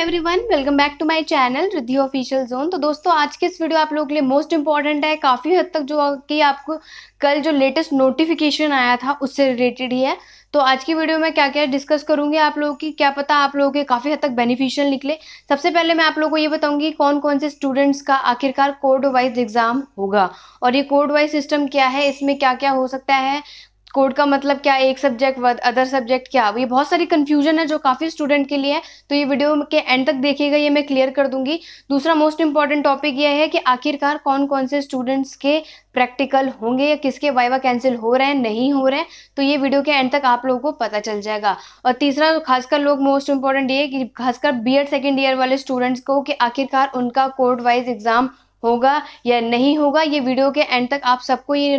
every one welcome back to my channel Riddhi official zone तो दोस्तों आज के इस वीडियो आप लोगों के लिए मोस्ट इंपॉर्टेंट है काफ़ी हद तक जो कि आपको कल जो लेटेस्ट नोटिफिकेशन आया था उससे रिलेटेड ही है तो आज की वीडियो में क्या क्या डिस्कस करूंगी आप लोगों की क्या पता आप लोगों के काफ़ी हद तक बेनिफिशियल निकले सबसे पहले मैं आप लोगों को ये बताऊंगी कौन कौन से स्टूडेंट्स का आखिरकार कोड वाइज एग्ज़ाम होगा और ये कोड वाइज सिस्टम क्या है इसमें क्या क्या हो सकता है कोड का मतलब क्या एक सब्जेक्ट अदर सब्जेक्ट क्या ये बहुत सारी कन्फ्यूजन है जो काफ़ी स्टूडेंट के लिए है तो ये वीडियो के एंड तक देखिएगा ये मैं क्लियर कर दूंगी दूसरा मोस्ट इंपॉर्टेंट टॉपिक ये है कि आखिरकार कौन कौन से स्टूडेंट्स के प्रैक्टिकल होंगे या किसके वाइवा कैंसिल हो रहे हैं नहीं हो रहे हैं तो ये वीडियो के एंड तक आप लोगों को पता चल जाएगा और तीसरा खासकर लोग मोस्ट इंपॉर्टेंट ये कि खासकर बी एड सेकेंड ईयर वाले स्टूडेंट्स को कि आखिरकार उनका कोर्ट वाइज एग्ज़ाम होगा या नहीं होगा ये वीडियो के एंड तक आप सबको ये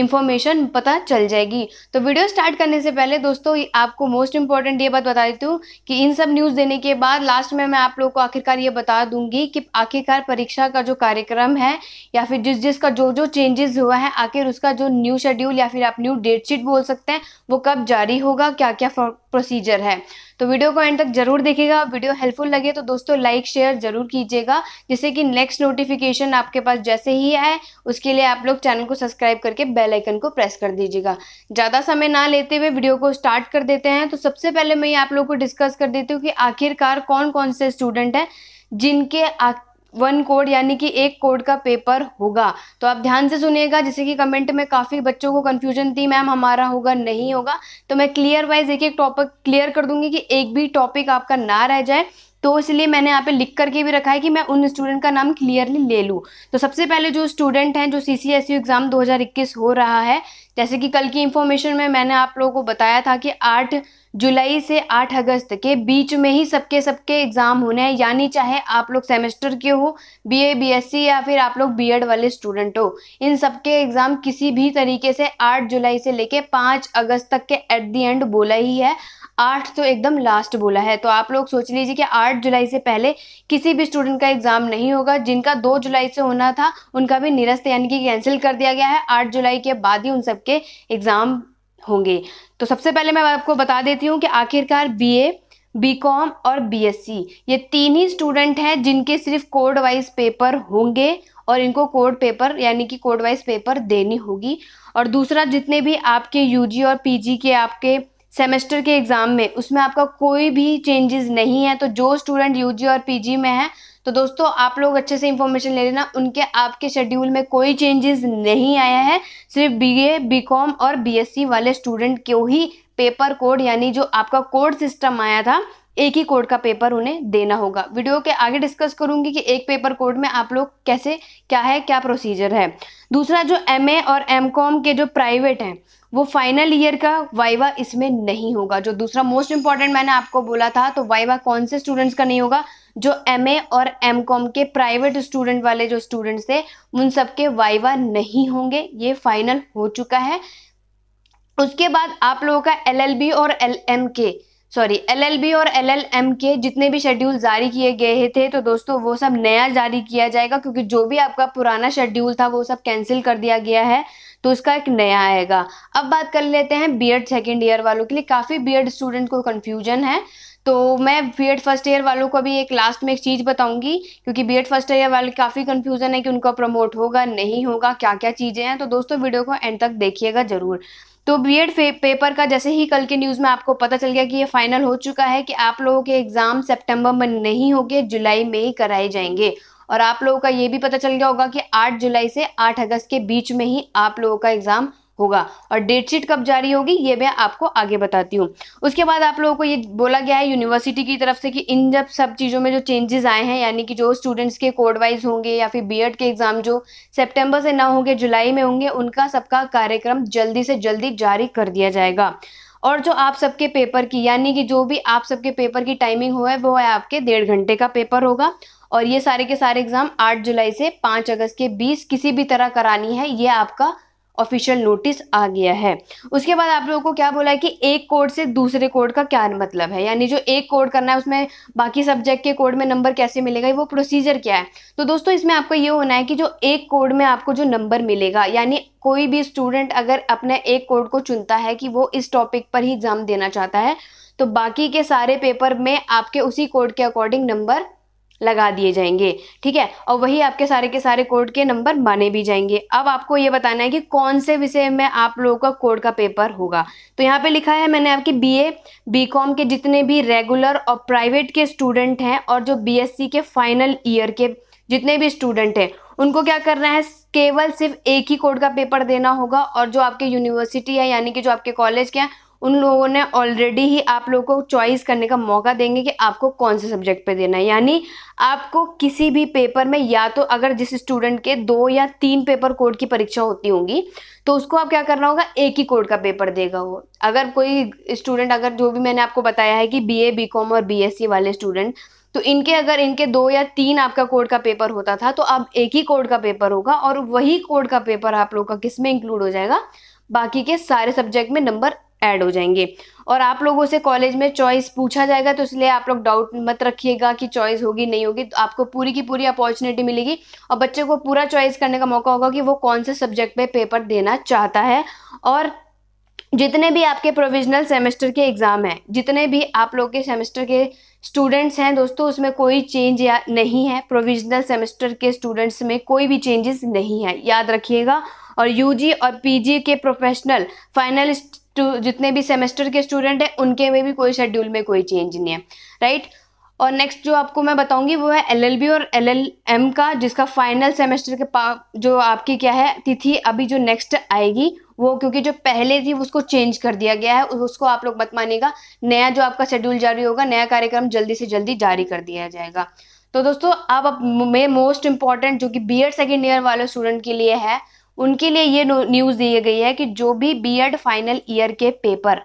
इन्फॉर्मेशन पता चल जाएगी तो वीडियो स्टार्ट करने से पहले दोस्तों आपको मोस्ट इम्पॉर्टेंट ये बात बता देती हूँ कि इन सब न्यूज़ देने के बाद लास्ट में मैं आप लोगों को आखिरकार ये बता दूंगी कि आखिरकार परीक्षा का जो कार्यक्रम है या फिर जिस जिसका जो जो चेंजेस हुआ है आखिर उसका जो न्यू शेड्यूल या फिर आप न्यू डेट शीट बोल सकते हैं वो कब जारी होगा क्या क्या प्रोसीजर है तो वीडियो को एंड तक जरूर देखिएगा वीडियो हेल्पफुल लगे तो दोस्तों लाइक शेयर जरूर कीजिएगा जिससे कि नेक्स्ट नोटिफिकेशन आपके पास जैसे ही आए उसके लिए आप लोग चैनल को सब्सक्राइब करके बेल आइकन को प्रेस कर दीजिएगा ज़्यादा समय ना लेते हुए वीडियो को स्टार्ट कर देते हैं तो सबसे पहले मैं आप लोग को डिस्कस कर देती हूँ कि आखिरकार कौन कौन से स्टूडेंट हैं जिनके वन कोड यानी कि एक कोड का पेपर होगा तो आप ध्यान से सुनिएगा जैसे कि कमेंट में काफ़ी बच्चों को कन्फ्यूजन थी मैम हमारा होगा नहीं होगा तो मैं क्लियर वाइज एक एक टॉपिक क्लियर कर दूंगी कि एक भी टॉपिक आपका ना रह जाए तो इसलिए मैंने यहाँ पे लिख करके भी रखा है कि मैं उन स्टूडेंट का नाम क्लियरली ले लूँ तो सबसे पहले जो स्टूडेंट हैं जो सी एग्ज़ाम e दो हो रहा है जैसे कि कल की इन्फॉर्मेशन में मैंने आप लोगों को बताया था कि 8 जुलाई से 8 अगस्त के बीच में ही सबके सबके एग्ज़ाम होने हैं यानी चाहे आप लोग सेमेस्टर के हो बीए बीएससी या फिर आप लोग बीएड वाले स्टूडेंट हो इन सबके एग्ज़ाम किसी भी तरीके से 8 जुलाई से लेके 5 अगस्त तक के एट दी एंड बोला ही है आठ तो एकदम लास्ट बोला है तो आप लोग सोच लीजिए कि आठ जुलाई से पहले किसी भी स्टूडेंट का एग्ज़ाम नहीं होगा जिनका दो जुलाई से होना था उनका भी निरस्त यानी कि कैंसिल कर दिया गया है आठ जुलाई के बाद ही उन सब सबके एग्ज़ाम होंगे तो सबसे पहले मैं आपको बता देती हूँ कि आखिरकार बी बीकॉम और बीएससी ये तीन ही स्टूडेंट हैं जिनके सिर्फ कोड वाइज पेपर होंगे और इनको कोड पेपर यानी कि कोड वाइज पेपर देनी होगी और दूसरा जितने भी आपके यूजी और पीजी के आपके सेमेस्टर के एग्ज़ाम में उसमें आपका कोई भी चेंजेस नहीं है तो जो स्टूडेंट यूजी और पीजी में है तो दोस्तों आप लोग अच्छे से इंफॉर्मेशन ले लेना उनके आपके शेड्यूल में कोई चेंजेस नहीं आया है सिर्फ बीए बीकॉम और बीएससी वाले स्टूडेंट को ही पेपर कोड यानी जो आपका कोड सिस्टम आया था एक ही कोड का पेपर उन्हें देना होगा वीडियो के आगे डिस्कस करूंगी कि एक पेपर कोड में आप लोग कैसे क्या है क्या प्रोसीजर है दूसरा जो एम और एम के जो प्राइवेट हैं वो फाइनल ईयर का वाइवा इसमें नहीं होगा जो दूसरा मोस्ट इंपॉर्टेंट मैंने आपको बोला था तो वाइवा कौन से स्टूडेंट्स का नहीं होगा जो एम और एम के प्राइवेट स्टूडेंट वाले जो स्टूडेंट्स थे उन सबके वाइवा नहीं होंगे ये फाइनल हो चुका है उसके बाद आप लोगों का एल और एल सॉरी एलएलबी और एलएलएम के जितने भी शेड्यूल जारी किए गए थे तो दोस्तों वो सब नया जारी किया जाएगा क्योंकि जो भी आपका पुराना शेड्यूल था वो सब कैंसिल कर दिया गया है तो उसका एक नया आएगा अब बात कर लेते हैं बी एड सेकेंड ईयर वालों के लिए काफ़ी बी एड स्टूडेंट को कन्फ्यूजन है तो मैं बी एड फर्स्ट ईयर वालों को भी एक लास्ट में एक चीज़ बताऊंगी क्योंकि बी एड फर्स्ट ईयर वाले काफ़ी कन्फ्यूज़न है कि उनका प्रमोट होगा नहीं होगा क्या क्या चीज़ें हैं तो दोस्तों वीडियो को एंड तक देखिएगा ज़रूर तो बी एड पेपर का जैसे ही कल के न्यूज़ में आपको पता चल गया कि ये फाइनल हो चुका है कि आप लोगों के एग्ज़ाम सेप्टेम्बर में नहीं होंगे जुलाई में ही कराए जाएंगे और आप लोगों का ये भी पता चल गया होगा कि 8 जुलाई से 8 अगस्त के बीच में ही आप लोगों का एग्जाम होगा और डेट शीट कब जारी होगी ये मैं आपको आगे बताती हूँ उसके बाद आप लोगों को ये बोला गया है यूनिवर्सिटी की तरफ से कि इन जब सब चीज़ों में जो चेंजेस आए हैं यानी कि जो स्टूडेंट्स के कोड वाइज होंगे या फिर बीएड के एग्ज़ाम जो सितंबर से ना होंगे जुलाई में होंगे उनका सबका कार्यक्रम जल्दी से जल्दी जारी कर दिया जाएगा और जो आप सबके पेपर की यानी कि जो भी आप सबके पेपर की टाइमिंग हो है वो है आपके डेढ़ घंटे का पेपर होगा और ये सारे के सारे एग्ज़ाम 8 जुलाई से 5 अगस्त के बीच किसी भी तरह करानी है ये आपका ऑफिशियल नोटिस आ गया है उसके बाद आप लोगों को क्या बोला है कि एक कोड से दूसरे कोड का क्या मतलब है यानी जो एक कोड करना है उसमें बाकी सब्जेक्ट के कोड में नंबर कैसे मिलेगा वो प्रोसीजर क्या है तो दोस्तों इसमें आपको ये होना है कि जो एक कोड में आपको जो नंबर मिलेगा यानी कोई भी स्टूडेंट अगर अपने एक कोड को चुनता है कि वो इस टॉपिक पर ही एग्ज़ाम देना चाहता है तो बाकी के सारे पेपर में आपके उसी कोड के अकॉर्डिंग नंबर लगा दिए जाएंगे ठीक है और वही आपके सारे के सारे कोर्ट के नंबर माने भी जाएंगे अब आपको ये बताना है कि कौन से विषय में आप लोगों का कोर्ट का पेपर होगा तो यहाँ पे लिखा है मैंने आपके बी ए बी कॉम के जितने भी रेगुलर और प्राइवेट के स्टूडेंट हैं और जो बी एस सी के फाइनल ईयर के जितने भी स्टूडेंट हैं उनको क्या करना है केवल सिर्फ एक ही कोर्ट का पेपर देना होगा और जो आपके यूनिवर्सिटी है यानी कि जो आपके कॉलेज के हैं उन लोगों ने ऑलरेडी ही आप लोगों को चॉइस करने का मौका देंगे कि आपको कौन से सब्जेक्ट पे देना है यानी आपको किसी भी पेपर में या तो अगर जिस स्टूडेंट के दो या तीन पेपर कोड की परीक्षा होती होंगी तो उसको आप क्या करना होगा एक ही कोड का पेपर देगा वो अगर कोई स्टूडेंट अगर जो भी मैंने आपको बताया है कि बी ए बी कॉम और बी एस सी वाले स्टूडेंट तो इनके अगर इनके दो या तीन आपका कोड का पेपर होता था तो अब एक ही कोड का पेपर होगा और वही कोड का पेपर आप लोग का किस में इंक्लूड हो जाएगा बाकी के सारे सब्जेक्ट में नंबर ऐड हो जाएंगे और आप लोगों से कॉलेज में चॉइस पूछा जाएगा तो इसलिए आप लोग डाउट मत रखिएगा कि चॉइस होगी नहीं होगी तो आपको पूरी की पूरी अपॉर्चुनिटी मिलेगी और बच्चे को पूरा चॉइस करने का मौका होगा कि वो कौन से सब्जेक्ट पे पेपर देना चाहता है और जितने भी आपके प्रोविजनल सेमेस्टर के एग्ज़ाम हैं जितने भी आप लोग के सेमेस्टर के स्टूडेंट्स हैं दोस्तों उसमें कोई चेंज या नहीं है प्रोविजनल सेमेस्टर के स्टूडेंट्स में कोई भी चेंजेस नहीं है याद रखिएगा और यूजी और पीजी के प्रोफेशनल फाइनल जितने भी सेमेस्टर के स्टूडेंट हैं उनके में भी कोई शेड्यूल में कोई चेंज नहीं है राइट और नेक्स्ट जो आपको मैं बताऊंगी वो है एलएलबी और एलएलएम का जिसका फाइनल सेमेस्टर के पा जो आपकी क्या है तिथि अभी जो नेक्स्ट आएगी वो क्योंकि जो पहले थी उसको चेंज कर दिया गया है उसको आप लोग मत मानेगा नया जो आपका शेड्यूल जारी होगा नया कार्यक्रम जल्दी से जल्दी जारी कर दिया जाएगा तो दोस्तों अब अब मोस्ट इम्पॉर्टेंट जो कि बी एड सेकेंड ईयर वाले स्टूडेंट के लिए है उनके लिए ये न्यूज़ दी गई है कि जो भी बीएड फाइनल ईयर के पेपर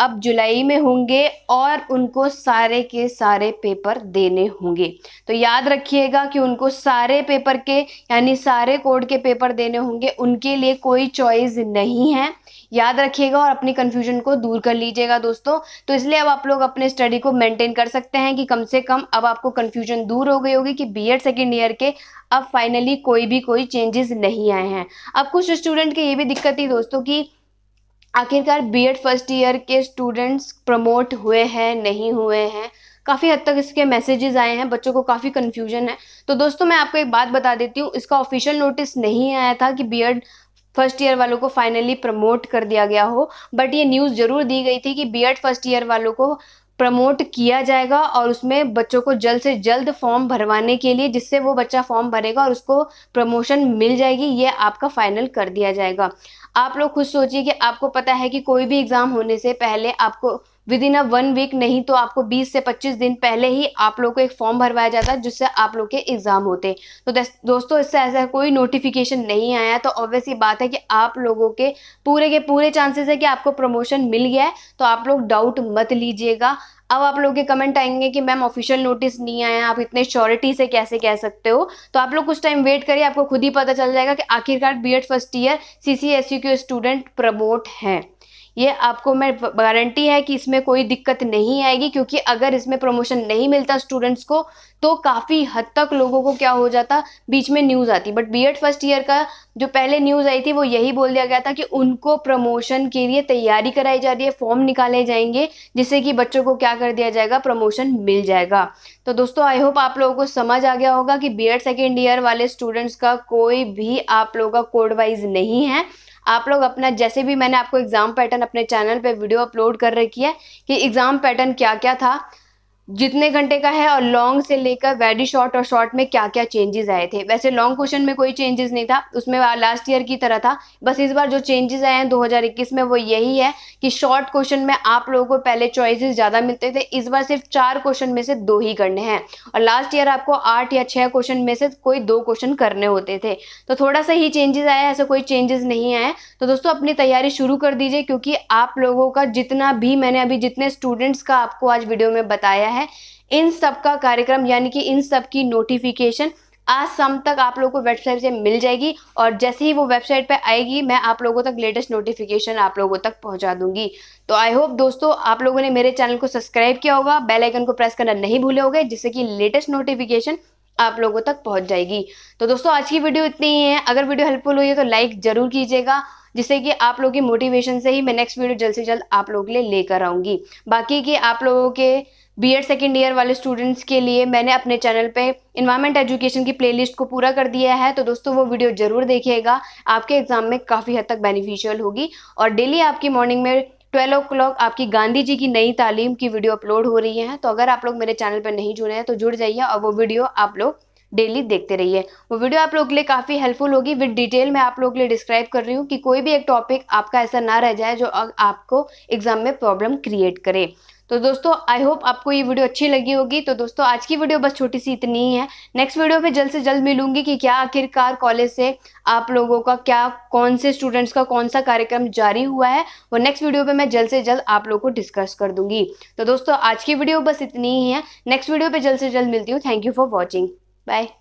अब जुलाई में होंगे और उनको सारे के सारे पेपर देने होंगे तो याद रखिएगा कि उनको सारे पेपर के यानी सारे कोड के पेपर देने होंगे उनके लिए कोई चॉइस नहीं है याद रखिएगा और अपनी कन्फ्यूजन को दूर कर लीजिएगा दोस्तों तो इसलिए अब आप लोग अपने स्टडी को मेंटेन कर सकते हैं कि कम से कम अब आपको कन्फ्यूजन दूर हो गई होगी कि बी एड सेकेंड ईयर के अब फाइनली कोई भी कोई चेंजेस नहीं आए हैं अब कुछ स्टूडेंट की ये भी दिक्कत थी दोस्तों की आखिरकार बीएड फर्स्ट ईयर के स्टूडेंट्स प्रमोट हुए हैं नहीं हुए हैं काफ़ी हद तक इसके मैसेजेस आए हैं बच्चों को काफ़ी कन्फ्यूजन है तो दोस्तों मैं आपको एक बात बता देती हूँ इसका ऑफिशियल नोटिस नहीं आया था कि बीएड फर्स्ट ईयर वालों को फाइनली प्रमोट कर दिया गया हो बट ये न्यूज़ जरूर दी गई थी कि बीएड फर्स्ट ईयर वालों को प्रमोट किया जाएगा और उसमें बच्चों को जल्द से जल्द फॉर्म भरवाने के लिए जिससे वो बच्चा फॉर्म भरेगा और उसको प्रमोशन मिल जाएगी ये आपका फाइनल कर दिया जाएगा आप लोग खुद सोचिए कि आपको पता है कि कोई भी एग्ज़ाम होने से पहले आपको within a one week नहीं तो आपको 20 से 25 दिन पहले ही आप लोग को एक फॉर्म भरवाया जाता है जिससे आप लोग के एग्जाम होते तो दोस्तों इससे ऐसा कोई नोटिफिकेशन नहीं आया तो ऑब्वियस ये बात है कि आप लोगों के पूरे के पूरे चांसेस है कि आपको प्रमोशन मिल गया है तो आप लोग डाउट मत लीजिएगा अब आप लोग के कमेंट आएंगे कि मैम ऑफिशियल नोटिस नहीं आया आप इतने श्योरिटी से कैसे कह सकते हो तो आप लोग कुछ टाइम वेट करिए आपको खुद ही पता चल जाएगा कि आखिरकार BEd first year C C के स्टूडेंट प्रमोट हैं ये आपको मैं गारंटी है कि इसमें कोई दिक्कत नहीं आएगी क्योंकि अगर इसमें प्रमोशन नहीं मिलता स्टूडेंट्स को तो काफ़ी हद तक लोगों को क्या हो जाता बीच में न्यूज़ आती बट बीएड फर्स्ट ईयर का जो पहले न्यूज़ आई थी वो यही बोल दिया गया था कि उनको प्रमोशन के लिए तैयारी कराई जा रही है फॉर्म निकाले जाएंगे जिससे कि बच्चों को क्या कर दिया जाएगा प्रमोशन मिल जाएगा तो दोस्तों आई होप आप लोगों को समझ आ गया होगा कि बी एड सेकेंड ईयर वाले स्टूडेंट्स का कोई भी आप लोगों का कोडवाइज नहीं है आप लोग अपना जैसे भी मैंने आपको एग्ज़ाम पैटर्न अपने चैनल पे वीडियो अपलोड कर रखी है कि एग्ज़ाम पैटर्न क्या क्या था जितने घंटे का है और लॉन्ग से लेकर वेरी शॉर्ट और शॉर्ट में क्या क्या चेंजेस आए थे वैसे लॉन्ग क्वेश्चन में कोई चेंजेस नहीं था उसमें लास्ट ईयर की तरह था बस इस बार जो चेंजेस आए हैं 2021 में वो यही है कि शॉर्ट क्वेश्चन में आप लोगों को पहले चॉइसेस ज़्यादा मिलते थे इस बार सिर्फ चार क्वेश्चन में से दो ही करने हैं और लास्ट ईयर आपको आठ या छः क्वेश्चन में से कोई दो क्वेश्चन करने होते थे तो थोड़ा सा ही चेंजेस आया ऐसा कोई चेंजेस नहीं आए तो दोस्तों अपनी तैयारी शुरू कर दीजिए क्योंकि आप लोगों का जितना भी मैंने अभी जितने स्टूडेंट्स का आपको आज वीडियो में बताया है है इन सब का कार्यक्रम यानी कि इन सब की नोटिफिकेशन आज शाम तक आप लोगों को वेबसाइट से मिल जाएगी और जैसे ही वो वेबसाइट पे आएगी मैं आप लोगों तक लेटेस्ट नोटिफिकेशन आप लोगों तक पहुंचा दूंगी तो आई होप दोस्तों आप लोगों ने मेरे चैनल को सब्सक्राइब किया होगा बेल आइकन को प्रेस करना नहीं भूले होगे जिससे कि लेटेस्ट नोटिफिकेशन आप लोगों तक पहुँच जाएगी तो दोस्तों आज की वीडियो इतनी ही है अगर वीडियो हेल्पफुल हुई है तो लाइक जरूर कीजिएगा जिससे कि आप लोगों की मोटिवेशन से ही मैं नेक्स्ट वीडियो जल्द से जल्द आप लोगों के लिए लेकर आऊँगी बाकी कि आप लोगों के बीएड सेकेंड ईयर वाले स्टूडेंट्स के लिए मैंने अपने चैनल पे इन्वायरमेंट एजुकेशन की प्लेलिस्ट को पूरा कर दिया है तो दोस्तों वो वीडियो जरूर देखिएगा आपके एग्जाम में काफ़ी हद तक बेनिफिशियल होगी और डेली आपकी मॉर्निंग में ट्वेल्व ओ क्लॉक आपकी गांधी जी की नई तालीम की वीडियो अपलोड हो रही है तो अगर आप लोग मेरे चैनल पर नहीं जुड़े हैं तो जुड़ जाइए और वो वीडियो आप लोग डेली देखते रहिए वो वीडियो आप लोग के लिए काफ़ी हेल्पफुल होगी विद डिटेल मैं आप लोग के लिए डिस्क्राइब कर रही हूँ कि कोई भी एक टॉपिक आपका ऐसा ना रह जाए जो आपको एग्जाम में प्रॉब्लम क्रिएट करे तो दोस्तों आई होप आपको ये वीडियो अच्छी लगी होगी तो दोस्तों आज की वीडियो बस छोटी सी इतनी ही है नेक्स्ट वीडियो में जल्द से जल्द मिलूंगी कि क्या आखिरकार कॉलेज से आप लोगों का क्या कौन से स्टूडेंट्स का कौन सा कार्यक्रम जारी हुआ है वो नेक्स्ट वीडियो पे मैं जल्द से जल्द आप लोगों को डिस्कस कर दूंगी तो दोस्तों आज की वीडियो बस इतनी ही है नेक्स्ट वीडियो पर जल्द से जल्द मिलती हूँ thank you for watching bye